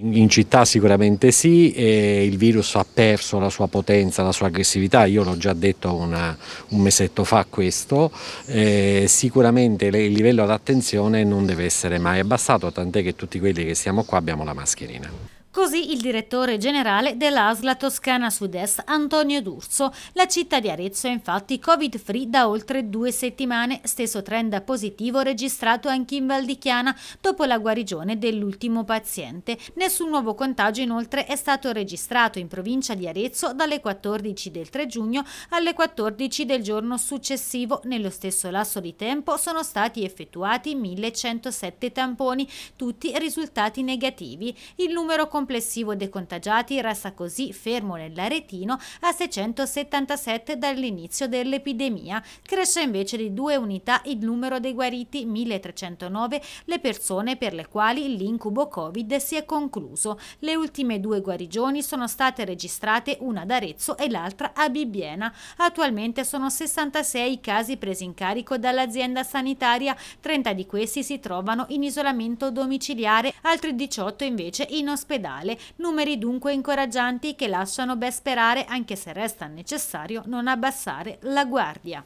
In città sicuramente sì, il virus ha perso la sua potenza, la sua aggressività, io l'ho già detto una, un mesetto fa questo, eh, sicuramente il livello d'attenzione non deve essere mai abbassato, tant'è che tutti quelli che siamo qua abbiamo la mascherina. Così il direttore generale dell'ASLA Toscana Sud-Est, Antonio D'Urso. La città di Arezzo è infatti covid-free da oltre due settimane, stesso trend positivo registrato anche in Valdichiana dopo la guarigione dell'ultimo paziente. Nessun nuovo contagio inoltre è stato registrato in provincia di Arezzo dalle 14 del 3 giugno alle 14 del giorno successivo. Nello stesso lasso di tempo sono stati effettuati 1107 tamponi, tutti risultati negativi. Il numero complessivo dei contagiati resta così fermo nell'aretino a 677 dall'inizio dell'epidemia. Cresce invece di due unità il numero dei guariti, 1309 le persone per le quali l'incubo Covid si è concluso. Le ultime due guarigioni sono state registrate una ad Arezzo e l'altra a Bibbiena. Attualmente sono 66 i casi presi in carico dall'azienda sanitaria, 30 di questi si trovano in isolamento domiciliare, altri 18 invece in ospedale ospedale, numeri dunque incoraggianti che lasciano ben sperare anche se resta necessario non abbassare la guardia.